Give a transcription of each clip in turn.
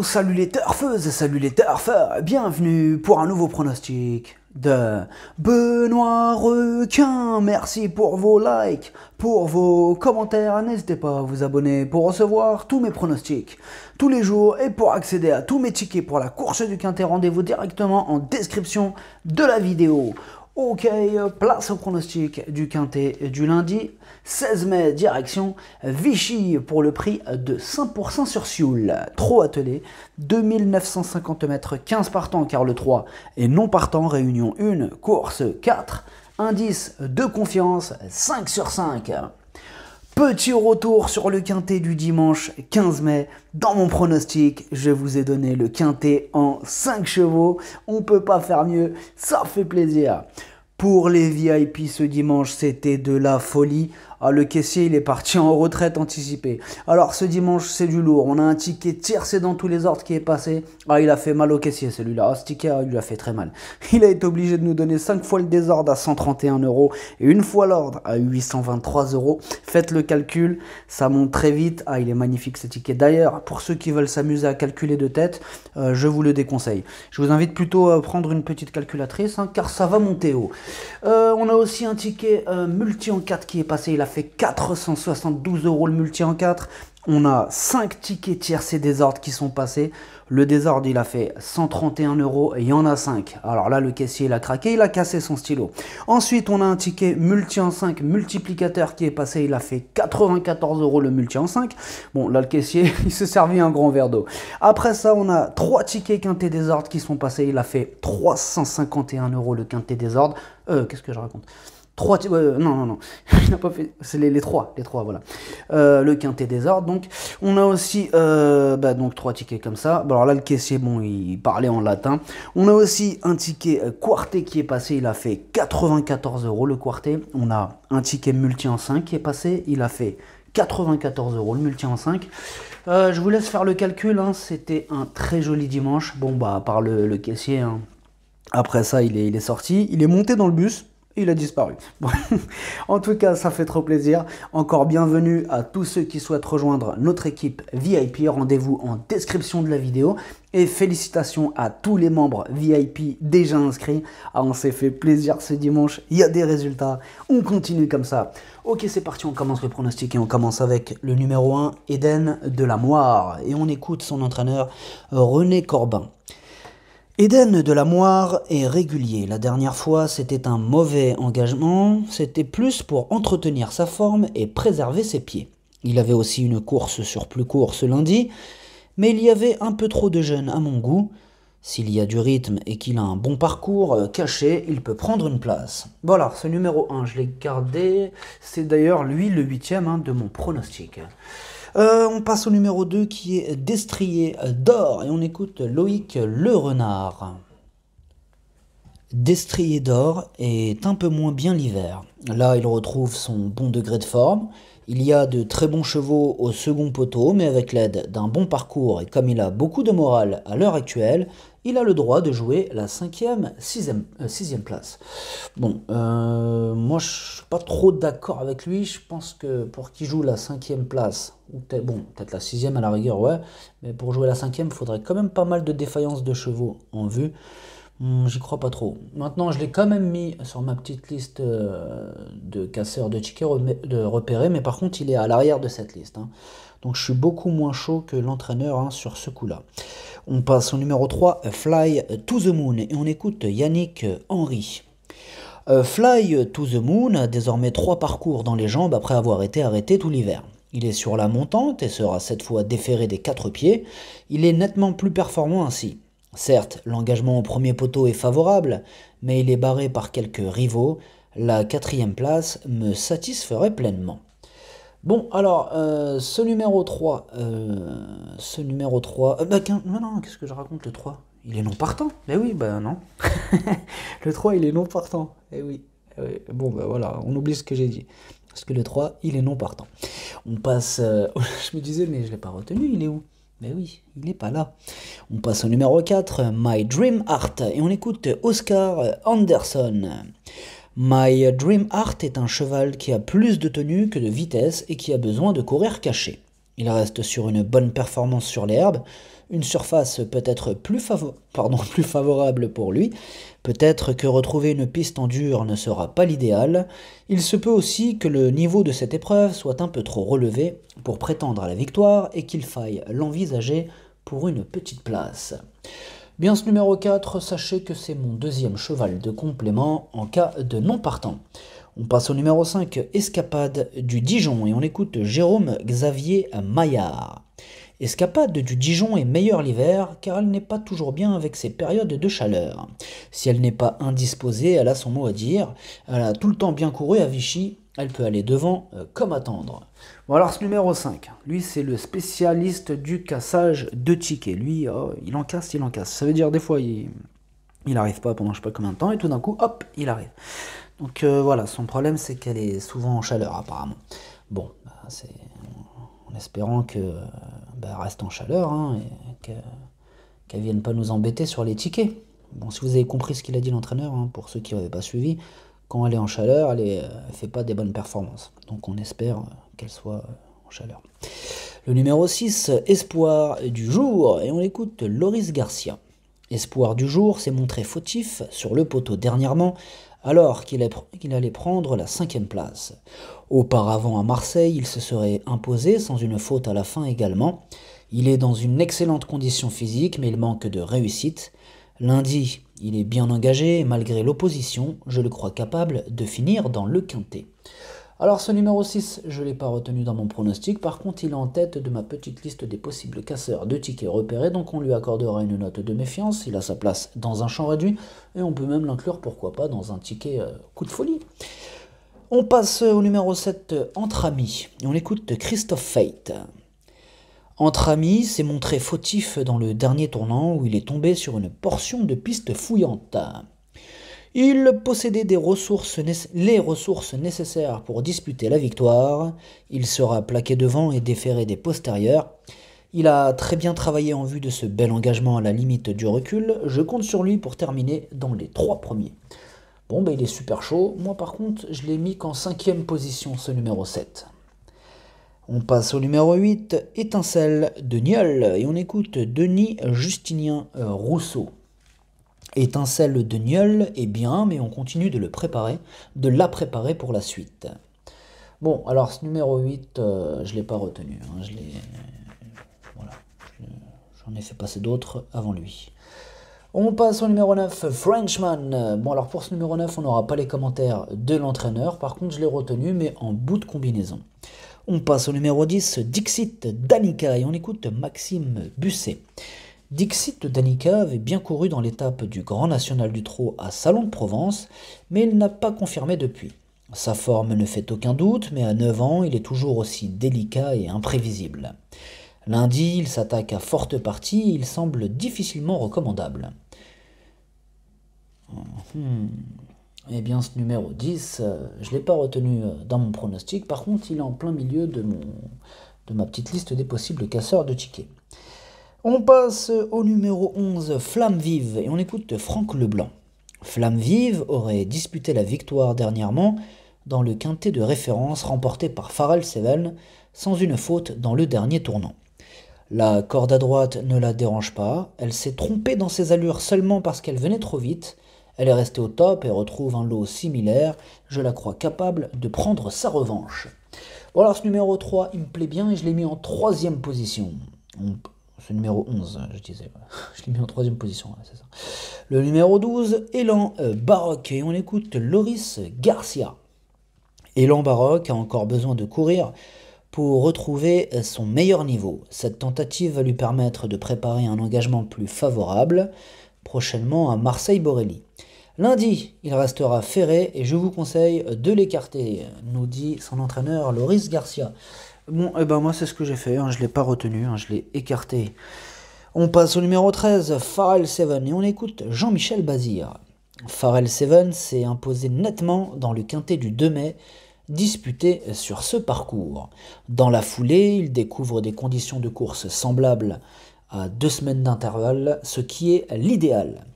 Oh, salut les turfeuses et salut les turfeurs Bienvenue pour un nouveau pronostic de Benoît Requin. Merci pour vos likes, pour vos commentaires. N'hésitez pas à vous abonner pour recevoir tous mes pronostics tous les jours et pour accéder à tous mes tickets pour la course du Quintet, rendez-vous directement en description de la vidéo. Ok, euh, place au pronostic du quintet du lundi 16 mai, direction Vichy pour le prix de 5% sur Sioul. Trop attelé, 2950 mètres, 15 partants car le 3 est non partant, réunion 1, course 4, indice de confiance 5 sur 5. Petit retour sur le quintet du dimanche 15 mai. Dans mon pronostic, je vous ai donné le quintet en 5 chevaux. On peut pas faire mieux, ça fait plaisir. Pour les VIP ce dimanche, c'était de la folie. Ah, le caissier, il est parti en retraite anticipée. Alors, ce dimanche, c'est du lourd. On a un ticket tiercé dans tous les ordres qui est passé. Ah, il a fait mal au caissier, celui-là. Ah, ce ticket, ah, il lui a fait très mal. Il a été obligé de nous donner 5 fois le désordre à 131 euros et une fois l'ordre à 823 euros. Faites le calcul, ça monte très vite. Ah, il est magnifique ce ticket. D'ailleurs, pour ceux qui veulent s'amuser à calculer de tête, euh, je vous le déconseille. Je vous invite plutôt à prendre une petite calculatrice, hein, car ça va monter haut. Euh, on a aussi un ticket euh, multi en 4 qui est passé. Il a fait 472 euros le multi en 4. On a 5 tickets tiercé désordre qui sont passés. Le désordre, il a fait 131 euros et il y en a 5. Alors là, le caissier, il a craqué, il a cassé son stylo. Ensuite, on a un ticket multi en 5 multiplicateur qui est passé. Il a fait 94 euros le multi en 5. Bon, là, le caissier, il se servit un grand verre d'eau. Après ça, on a 3 tickets quintet désordre qui sont passés. Il a fait 351 euros le quintet désordre. Euh, qu'est-ce que je raconte euh, non, non, non, il n'a pas fait. C'est les, trois, les trois, voilà. Euh, le quintet des ordres. Donc, on a aussi euh, bah, donc trois tickets comme ça. alors là, le caissier, bon, il parlait en latin. On a aussi un ticket quartet qui est passé. Il a fait 94 euros le quartet. On a un ticket multi en 5 qui est passé. Il a fait 94 euros le multi en 5. je vous laisse faire le calcul, hein. c'était un très joli dimanche. Bon, bah, à part le, caissier, hein. après ça, il est, il est sorti. Il est monté dans le bus il a disparu. en tout cas, ça fait trop plaisir. Encore bienvenue à tous ceux qui souhaitent rejoindre notre équipe VIP. Rendez-vous en description de la vidéo. Et félicitations à tous les membres VIP déjà inscrits. Ah, on s'est fait plaisir ce dimanche. Il y a des résultats. On continue comme ça. Ok, c'est parti. On commence le pronostic et on commence avec le numéro 1, Eden de la Moire. Et on écoute son entraîneur René Corbin. Eden de la Moire est régulier. La dernière fois, c'était un mauvais engagement. C'était plus pour entretenir sa forme et préserver ses pieds. Il avait aussi une course sur plus court ce lundi, mais il y avait un peu trop de jeunes à mon goût. S'il y a du rythme et qu'il a un bon parcours euh, caché, il peut prendre une place. Voilà, ce numéro 1, je l'ai gardé. C'est d'ailleurs lui le huitième hein, de mon pronostic. Euh, on passe au numéro 2 qui est Destrier d'or et on écoute Loïc Le Renard. Destrier d'or est un peu moins bien l'hiver. Là, il retrouve son bon degré de forme. Il y a de très bons chevaux au second poteau, mais avec l'aide d'un bon parcours et comme il a beaucoup de morale à l'heure actuelle, il a le droit de jouer la cinquième, sixième, 6 euh, sixième place. Bon, euh, moi je suis pas trop d'accord avec lui. Je pense que pour qu'il joue la cinquième place, ou peut-être bon, peut-être la sixième à la rigueur, ouais, mais pour jouer la cinquième, il faudrait quand même pas mal de défaillances de chevaux en vue. Hmm, j'y crois pas trop. Maintenant, je l'ai quand même mis sur ma petite liste euh, de casseurs de tickets de repérés, mais par contre, il est à l'arrière de cette liste. Hein. Donc, je suis beaucoup moins chaud que l'entraîneur hein, sur ce coup-là. On passe au numéro 3, Fly to the Moon, et on écoute Yannick Henry. Euh, Fly to the Moon a désormais trois parcours dans les jambes après avoir été arrêté tout l'hiver. Il est sur la montante et sera cette fois déféré des quatre pieds. Il est nettement plus performant ainsi. Certes, l'engagement au premier poteau est favorable, mais il est barré par quelques rivaux. La quatrième place me satisferait pleinement. Bon, alors, euh, ce numéro 3, euh, ce numéro 3, euh, bah, non, non, qu'est-ce que je raconte, le 3 Il est non partant Eh oui, bah non. le 3, il est non partant. Eh, eh oui. Bon, ben voilà, on oublie ce que j'ai dit. Parce que le 3, il est non partant. On passe... je me disais, mais je ne l'ai pas retenu, il est où mais ben oui, il n'est pas là. On passe au numéro 4, My Dream Art, et on écoute Oscar Anderson. My Dream Art est un cheval qui a plus de tenue que de vitesse et qui a besoin de courir caché. Il reste sur une bonne performance sur l'herbe, une surface peut-être plus, plus favorable pour lui. Peut-être que retrouver une piste en dur ne sera pas l'idéal. Il se peut aussi que le niveau de cette épreuve soit un peu trop relevé pour prétendre à la victoire et qu'il faille l'envisager pour une petite place. Bien ce numéro 4, sachez que c'est mon deuxième cheval de complément en cas de non partant. On passe au numéro 5, Escapade du Dijon, et on écoute Jérôme Xavier Maillard. Escapade du Dijon est meilleure l'hiver car elle n'est pas toujours bien avec ses périodes de chaleur. Si elle n'est pas indisposée, elle a son mot à dire. Elle a tout le temps bien couru à Vichy, elle peut aller devant euh, comme attendre. Bon alors ce numéro 5, lui c'est le spécialiste du cassage de tickets. Lui, oh, il en casse, il en casse. Ça veut dire des fois il... Il n'arrive pas pendant je sais pas combien de temps et tout d'un coup, hop, il arrive. Donc euh, voilà, son problème c'est qu'elle est souvent en chaleur apparemment. Bon, bah, c'est en espérant que euh, bah, reste en chaleur hein, et qu'elle ne vienne pas nous embêter sur les tickets. Bon, si vous avez compris ce qu'il a dit l'entraîneur, hein, pour ceux qui n'avaient pas suivi, quand elle est en chaleur, elle ne euh, fait pas des bonnes performances. Donc on espère qu'elle soit en chaleur. Le numéro 6, Espoir du jour, et on écoute Loris Garcia. Espoir du jour s'est montré fautif sur le poteau dernièrement alors qu'il allait prendre la cinquième place. Auparavant à Marseille, il se serait imposé sans une faute à la fin également. Il est dans une excellente condition physique mais il manque de réussite. Lundi, il est bien engagé malgré l'opposition, je le crois capable de finir dans le quintet. Alors ce numéro 6, je ne l'ai pas retenu dans mon pronostic, par contre il est en tête de ma petite liste des possibles casseurs de tickets repérés, donc on lui accordera une note de méfiance, il a sa place dans un champ réduit, et on peut même l'inclure, pourquoi pas, dans un ticket euh, coup de folie. On passe au numéro 7, Entre Amis, et on écoute Christophe Fate. Entre Amis s'est montré fautif dans le dernier tournant où il est tombé sur une portion de piste fouillante. Il possédait les ressources nécessaires pour disputer la victoire. Il sera plaqué devant et déféré des postérieurs. Il a très bien travaillé en vue de ce bel engagement à la limite du recul. Je compte sur lui pour terminer dans les trois premiers. Bon, ben, il est super chaud. Moi, par contre, je l'ai mis qu'en cinquième position, ce numéro 7. On passe au numéro 8, Étincelle de Niol, et on écoute Denis Justinien euh, Rousseau étincelle de gnôle est eh bien, mais on continue de le préparer, de la préparer pour la suite. Bon, alors ce numéro 8, euh, je ne l'ai pas retenu. Hein, je l'ai. Voilà. J'en ai fait passer d'autres avant lui. On passe au numéro 9, Frenchman. Bon, alors pour ce numéro 9, on n'aura pas les commentaires de l'entraîneur. Par contre, je l'ai retenu, mais en bout de combinaison. On passe au numéro 10, Dixit Danica, et on écoute Maxime Busset. Dixit Danica avait bien couru dans l'étape du Grand National du Trot à Salon de Provence, mais il n'a pas confirmé depuis. Sa forme ne fait aucun doute, mais à 9 ans, il est toujours aussi délicat et imprévisible. Lundi, il s'attaque à forte partie et il semble difficilement recommandable. Hmm. Eh bien, ce numéro 10, euh, je ne l'ai pas retenu euh, dans mon pronostic. Par contre, il est en plein milieu de, mon, de ma petite liste des possibles casseurs de tickets. On passe au numéro 11, Flamme vive, et on écoute Franck Leblanc. Flamme vive aurait disputé la victoire dernièrement dans le quintet de référence remporté par Pharrell Seven sans une faute dans le dernier tournant. La corde à droite ne la dérange pas, elle s'est trompée dans ses allures seulement parce qu'elle venait trop vite, elle est restée au top et retrouve un lot similaire, je la crois capable de prendre sa revanche. Voilà, ce numéro 3, il me plaît bien et je l'ai mis en troisième position. On c'est le numéro 11, je disais. Je l'ai mis en troisième position, c'est ça. Le numéro 12, Élan euh, baroque. Et on écoute Loris Garcia. Élan baroque a encore besoin de courir pour retrouver son meilleur niveau. Cette tentative va lui permettre de préparer un engagement plus favorable prochainement à Marseille-Borelli. Lundi, il restera ferré et je vous conseille de l'écarter, nous dit son entraîneur Loris Garcia. Bon, eh ben moi c'est ce que j'ai fait, hein. je ne l'ai pas retenu, hein. je l'ai écarté. On passe au numéro 13, Pharrell Seven, et on écoute Jean-Michel Bazir. Pharrell Seven s'est imposé nettement dans le quintet du 2 mai, disputé sur ce parcours. Dans la foulée, il découvre des conditions de course semblables à deux semaines d'intervalle, ce qui est l'idéal.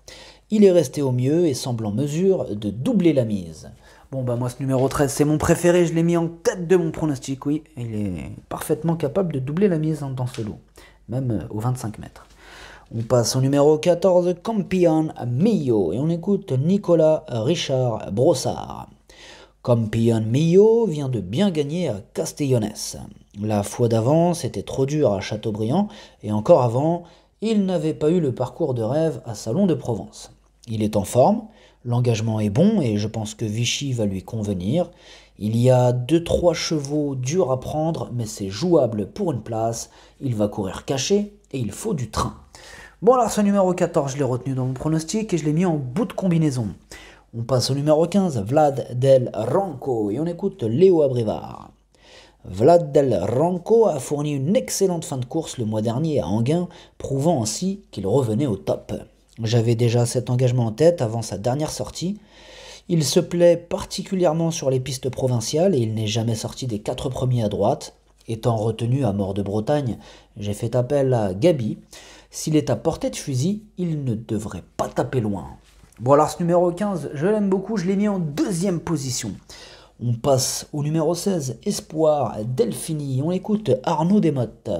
Il est resté au mieux et semble en mesure de doubler la mise. Bon, bah moi, ce numéro 13, c'est mon préféré. Je l'ai mis en tête de mon pronostic, oui. Il est parfaitement capable de doubler la mise dans ce lot, même euh, aux 25 mètres. On passe au numéro 14, Campion Mio, et on écoute Nicolas Richard Brossard. Campion Mio vient de bien gagner à Castellones. La fois d'avant, c'était trop dur à Châteaubriand, et encore avant, il n'avait pas eu le parcours de rêve à Salon de Provence. Il est en forme, L'engagement est bon et je pense que Vichy va lui convenir. Il y a 2-3 chevaux durs à prendre, mais c'est jouable pour une place. Il va courir caché et il faut du train. Bon, alors ce numéro 14, je l'ai retenu dans mon pronostic et je l'ai mis en bout de combinaison. On passe au numéro 15, Vlad Del Ranco et on écoute Léo Abrivard. Vlad Del Ranco a fourni une excellente fin de course le mois dernier à Anguin, prouvant ainsi qu'il revenait au top. J'avais déjà cet engagement en tête avant sa dernière sortie. Il se plaît particulièrement sur les pistes provinciales et il n'est jamais sorti des quatre premiers à droite. Étant retenu à mort de Bretagne, j'ai fait appel à Gabi. S'il est à portée de fusil, il ne devrait pas taper loin. Bon alors ce numéro 15, je l'aime beaucoup, je l'ai mis en deuxième position. On passe au numéro 16, Espoir, Delphini. On écoute Arnaud Desmottes.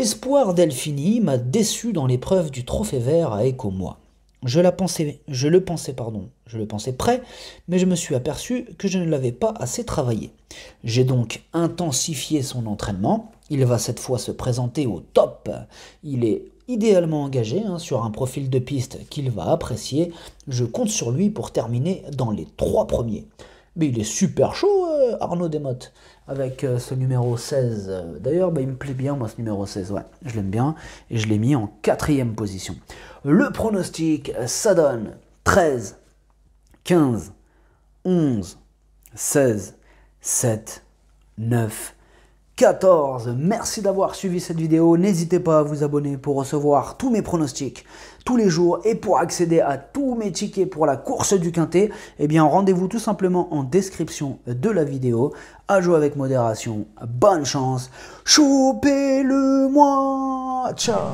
Espoir Delphini m'a déçu dans l'épreuve du trophée vert à Écomois. Je, la pensais, je le pensais, pardon, je le pensais prêt, mais je me suis aperçu que je ne l'avais pas assez travaillé. J'ai donc intensifié son entraînement. Il va cette fois se présenter au top. Il est idéalement engagé hein, sur un profil de piste qu'il va apprécier. Je compte sur lui pour terminer dans les trois premiers. Mais il est super chaud, euh, Arnaud Desmottes avec euh, ce numéro 16. D'ailleurs, bah, il me plaît bien, moi, ce numéro 16. Ouais, je l'aime bien. Et je l'ai mis en quatrième position. Le pronostic, ça donne 13, 15, 11, 16, 7, 9, 14. Merci d'avoir suivi cette vidéo. N'hésitez pas à vous abonner pour recevoir tous mes pronostics tous les jours et pour accéder à tous mes tickets pour la course du Quintet, eh bien rendez-vous tout simplement en description de la vidéo. À jouer avec modération, bonne chance, choupez le moi ciao